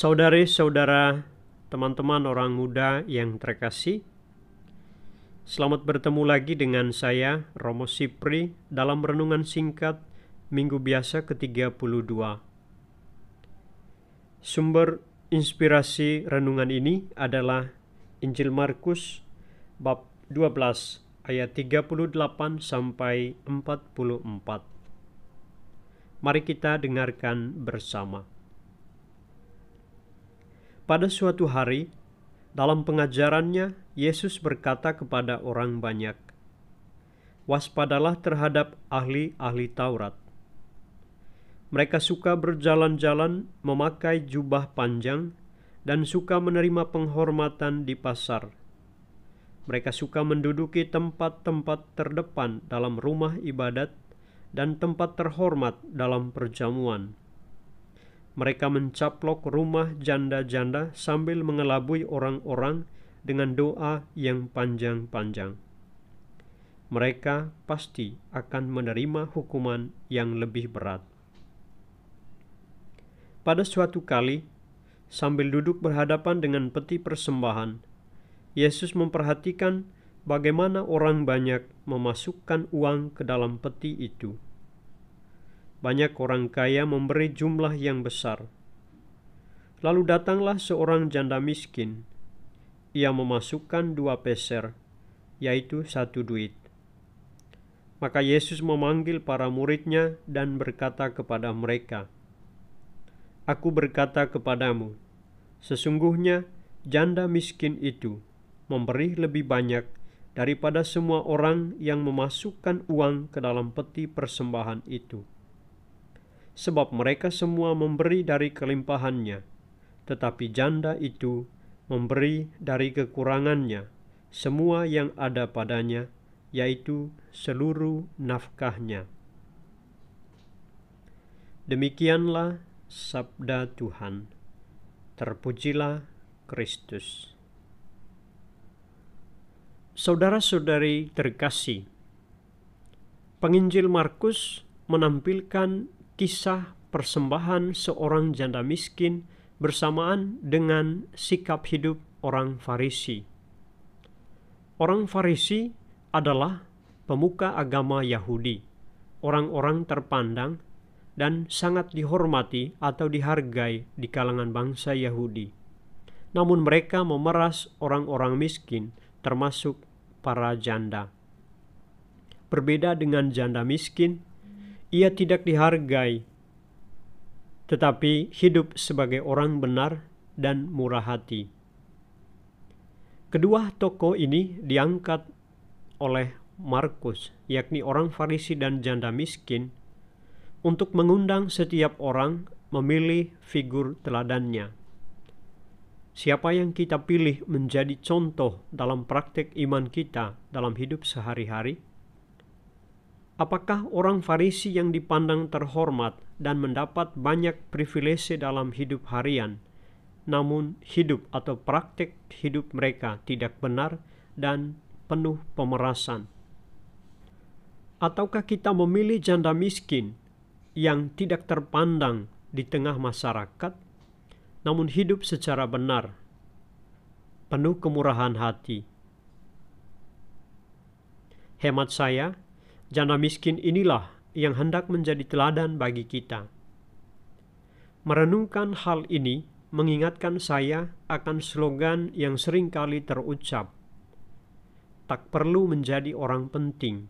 Saudari-saudara, teman-teman orang muda yang terkasih, selamat bertemu lagi dengan saya, Romo Sipri, dalam renungan singkat Minggu Biasa ke-32. Sumber inspirasi renungan ini adalah Injil Markus bab 12 ayat 38 sampai 44. Mari kita dengarkan bersama. Pada suatu hari, dalam pengajarannya, Yesus berkata kepada orang banyak, "Waspadalah terhadap ahli-ahli Taurat. Mereka suka berjalan-jalan memakai jubah panjang dan suka menerima penghormatan di pasar. Mereka suka menduduki tempat-tempat terdepan dalam rumah ibadat dan tempat terhormat dalam perjamuan." Mereka mencaplok rumah janda-janda sambil mengelabui orang-orang dengan doa yang panjang-panjang. Mereka pasti akan menerima hukuman yang lebih berat. Pada suatu kali, sambil duduk berhadapan dengan peti persembahan, Yesus memperhatikan bagaimana orang banyak memasukkan uang ke dalam peti itu. Banyak orang kaya memberi jumlah yang besar. Lalu datanglah seorang janda miskin. Ia memasukkan dua peser, yaitu satu duit. Maka Yesus memanggil para muridnya dan berkata kepada mereka, Aku berkata kepadamu, sesungguhnya janda miskin itu memberi lebih banyak daripada semua orang yang memasukkan uang ke dalam peti persembahan itu sebab mereka semua memberi dari kelimpahannya, tetapi janda itu memberi dari kekurangannya semua yang ada padanya, yaitu seluruh nafkahnya. Demikianlah sabda Tuhan. Terpujilah Kristus. Saudara-saudari terkasih, penginjil Markus menampilkan kisah persembahan seorang janda miskin bersamaan dengan sikap hidup orang Farisi. Orang Farisi adalah pemuka agama Yahudi, orang-orang terpandang dan sangat dihormati atau dihargai di kalangan bangsa Yahudi. Namun mereka memeras orang-orang miskin termasuk para janda. Berbeda dengan janda miskin, ia tidak dihargai, tetapi hidup sebagai orang benar dan murah hati. Kedua tokoh ini diangkat oleh Markus, yakni orang Farisi dan janda miskin, untuk mengundang setiap orang memilih figur teladannya. Siapa yang kita pilih menjadi contoh dalam praktik iman kita dalam hidup sehari-hari? Apakah orang Farisi yang dipandang terhormat dan mendapat banyak privilege dalam hidup harian, namun hidup atau praktik hidup mereka tidak benar dan penuh pemerasan? Ataukah kita memilih janda miskin yang tidak terpandang di tengah masyarakat, namun hidup secara benar, penuh kemurahan hati? Hemat saya, Janda miskin inilah yang hendak menjadi teladan bagi kita. Merenungkan hal ini mengingatkan saya akan slogan yang sering kali terucap. Tak perlu menjadi orang penting.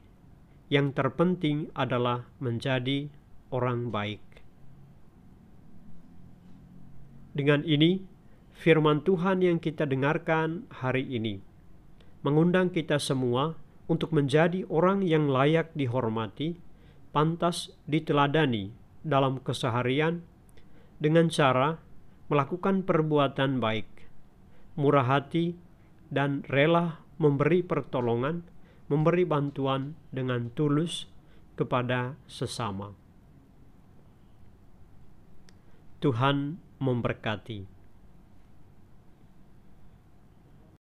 Yang terpenting adalah menjadi orang baik. Dengan ini, firman Tuhan yang kita dengarkan hari ini mengundang kita semua untuk menjadi orang yang layak dihormati, pantas diteladani dalam keseharian dengan cara melakukan perbuatan baik, murah hati, dan rela memberi pertolongan, memberi bantuan dengan tulus kepada sesama. Tuhan memberkati.